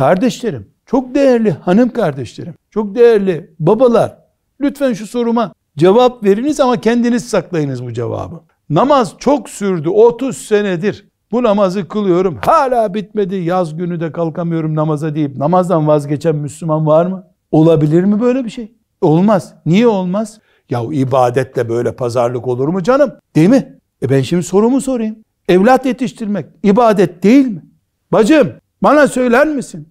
Kardeşlerim, çok değerli hanım kardeşlerim, çok değerli babalar, lütfen şu soruma cevap veriniz ama kendiniz saklayınız bu cevabı. Namaz çok sürdü, 30 senedir. Bu namazı kılıyorum, hala bitmedi, yaz günü de kalkamıyorum namaza deyip namazdan vazgeçen Müslüman var mı? Olabilir mi böyle bir şey? Olmaz. Niye olmaz? Ya ibadetle böyle pazarlık olur mu canım? Değil mi? E ben şimdi sorumu sorayım. Evlat yetiştirmek ibadet değil mi? Bacım bana söyler misin?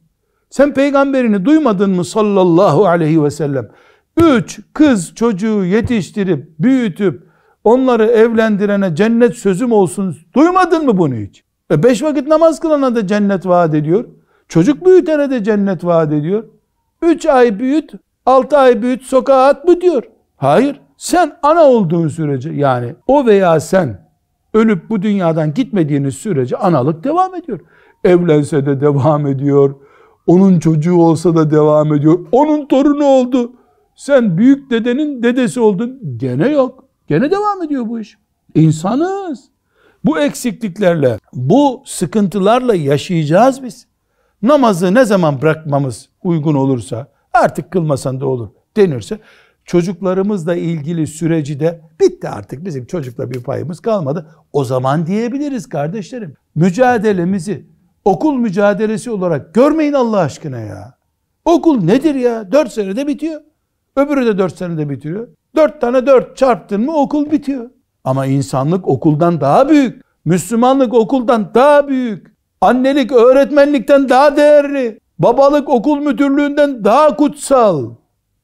Sen peygamberini duymadın mı sallallahu aleyhi ve sellem? Üç kız çocuğu yetiştirip, büyütüp, onları evlendirene cennet sözüm olsun. Duymadın mı bunu hiç? E beş vakit namaz kılana da cennet vaat ediyor. Çocuk büyütene de cennet vaat ediyor. Üç ay büyüt, altı ay büyüt, sokağa at mı diyor. Hayır. Sen ana olduğun sürece yani o veya sen ölüp bu dünyadan gitmediğiniz sürece analık devam ediyor. Evlense de devam ediyor. Onun çocuğu olsa da devam ediyor. Onun torunu oldu. Sen büyük dedenin dedesi oldun. Gene yok. Gene devam ediyor bu iş. İnsanız. Bu eksikliklerle, bu sıkıntılarla yaşayacağız biz. Namazı ne zaman bırakmamız uygun olursa, artık kılmasan da olur denirse çocuklarımızla ilgili süreci de bitti artık bizim çocukla bir payımız kalmadı. O zaman diyebiliriz kardeşlerim. Mücadelemizi okul mücadelesi olarak görmeyin Allah aşkına ya. Okul nedir ya? 4 senede bitiyor. Öbürü de 4 senede bitiyor. 4 tane 4 çarptın mı okul bitiyor. Ama insanlık okuldan daha büyük. Müslümanlık okuldan daha büyük. Annelik öğretmenlikten daha değerli. Babalık okul müdürlüğünden daha kutsal.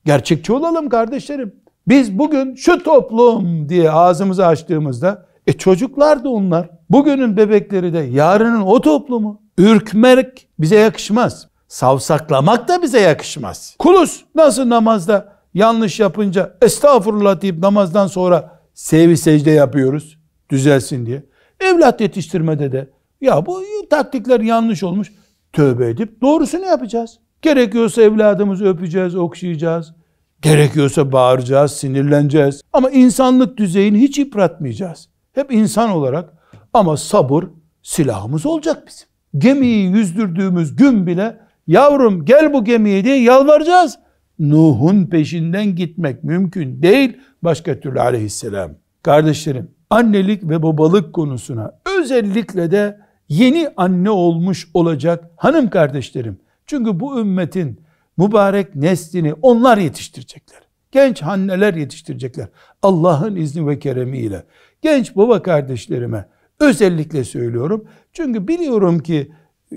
Gerçekçi olalım kardeşlerim. Biz bugün şu toplum diye ağzımızı açtığımızda e çocuklar da onlar. Bugünün bebekleri de yarının o toplumu. Ürkmek bize yakışmaz. Savsaklamak da bize yakışmaz. Kulus nasıl namazda yanlış yapınca estağfurullah deyip namazdan sonra sevi secde yapıyoruz düzelsin diye. Evlat yetiştirmede de ya bu taktikler yanlış olmuş. Tövbe edip doğrusunu yapacağız. Gerekiyorsa evladımızı öpeceğiz, okşayacağız. Gerekiyorsa bağıracağız, sinirleneceğiz. Ama insanlık düzeyini hiç yıpratmayacağız. Hep insan olarak ama sabır silahımız olacak bizim. Gemiyi yüzdürdüğümüz gün bile yavrum gel bu gemiye diye yalvaracağız. Nuh'un peşinden gitmek mümkün değil başka türlü aleyhisselam. Kardeşlerim annelik ve babalık konusuna özellikle de yeni anne olmuş olacak hanım kardeşlerim. Çünkü bu ümmetin mübarek neslini onlar yetiştirecekler. Genç anneler yetiştirecekler. Allah'ın izni ve keremiyle. Genç baba kardeşlerime özellikle söylüyorum. Çünkü biliyorum ki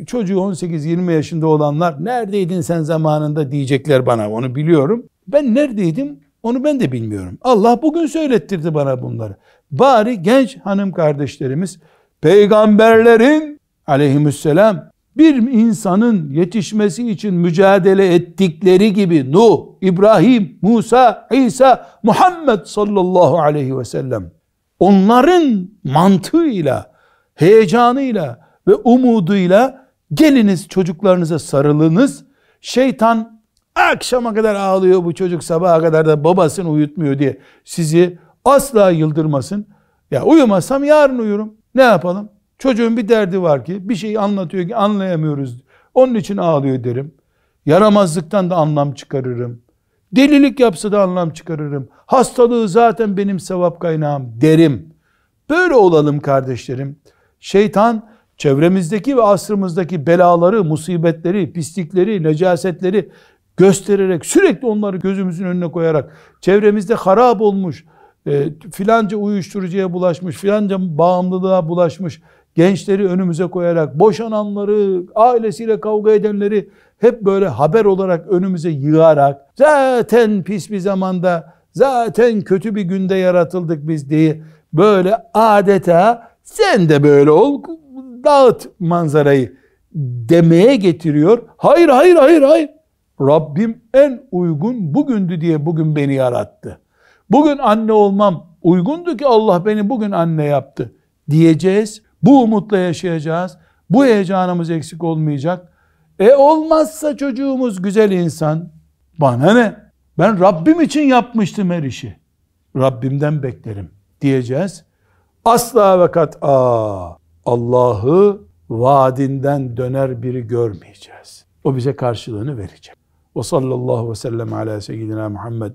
çocuğu 18-20 yaşında olanlar neredeydin sen zamanında diyecekler bana onu biliyorum. Ben neredeydim onu ben de bilmiyorum. Allah bugün söylettirdi bana bunları. Bari genç hanım kardeşlerimiz peygamberlerin aleyhisselam bir insanın yetişmesi için mücadele ettikleri gibi Nuh, İbrahim, Musa, İsa, Muhammed sallallahu aleyhi ve sellem onların mantığıyla, heyecanıyla ve umuduyla geliniz çocuklarınıza sarılınız. Şeytan akşama kadar ağlıyor bu çocuk sabaha kadar da babasını uyutmuyor diye sizi asla yıldırmasın. Ya uyumasam yarın uyurum. Ne yapalım? Çocuğun bir derdi var ki bir şeyi anlatıyor ki anlayamıyoruz. Onun için ağlıyor derim. Yaramazlıktan da anlam çıkarırım. Delilik yapsa da anlam çıkarırım. Hastalığı zaten benim sevap kaynağım derim. Böyle olalım kardeşlerim. Şeytan çevremizdeki ve asrımızdaki belaları, musibetleri, pislikleri, necasetleri göstererek sürekli onları gözümüzün önüne koyarak çevremizde harap olmuş, e, filanca uyuşturucuya bulaşmış, filanca bağımlılığa bulaşmış gençleri önümüze koyarak boşananları, ailesiyle kavga edenleri hep böyle haber olarak önümüze yığarak zaten pis bir zamanda, zaten kötü bir günde yaratıldık biz diye böyle adeta sen de böyle ol dağıt manzarayı demeye getiriyor. Hayır hayır hayır hayır. Rabbim en uygun bugündü diye bugün beni yarattı. Bugün anne olmam uygundu ki Allah beni bugün anne yaptı diyeceğiz. Bu umutla yaşayacağız. Bu heyecanımız eksik olmayacak. E olmazsa çocuğumuz güzel insan. Bana ne? Ben Rabbim için yapmıştım her işi. Rabbimden beklerim diyeceğiz. Asla ve kat'a Allah'ı vaadinden döner biri görmeyeceğiz. O bize karşılığını verecek. Ve sallallahu ve sellem ala seyyidina Muhammed